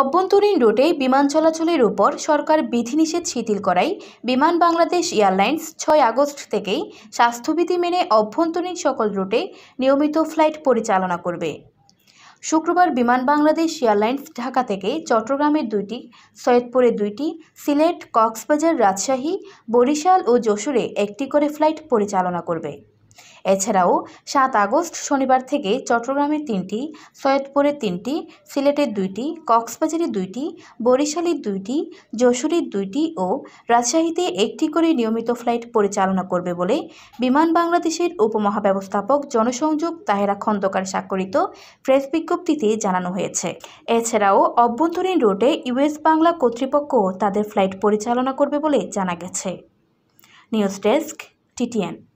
অভ্যন্তরীণ রুটে বিমান চলাচলের উপর সরকার বিধিনিষেধ শিথিল করায় বিমান বাংলাদেশ এয়ারলাইন্স ছয় আগস্ট থেকেই স্বাস্থ্যবিধি মেনে অভ্যন্তরীণ সকল রুটে নিয়মিত ফ্লাইট পরিচালনা করবে শুক্রবার বিমান বাংলাদেশ এয়ারলাইন্স ঢাকা থেকে চট্টগ্রামের দুইটি সৈয়দপুরে দুইটি সিলেট কক্সবাজার রাজশাহী বরিশাল ও যশোরে একটি করে ফ্লাইট পরিচালনা করবে এছাড়াও সাত আগস্ট শনিবার থেকে চট্টগ্রামে তিনটি সৈয়দপুরে তিনটি সিলেটের দুইটি কক্সবাজারে দুইটি বরিশালের দুইটি যশোরের দুইটি ও রাজশাহীতে একটি করে নিয়মিত ফ্লাইট পরিচালনা করবে বলে বিমান বাংলাদেশের উপমহাব্যবস্থাপক জনসংযোগ তাহেরা খন্দকার স্বাক্ষরিত প্রেস বিজ্ঞপ্তিতে জানানো হয়েছে এছাড়াও অভ্যন্তরীণ রোডে ইউএস বাংলা কর্তৃপক্ষ তাদের ফ্লাইট পরিচালনা করবে বলে জানা গেছে নিউজ ডেস্ক টিটিএন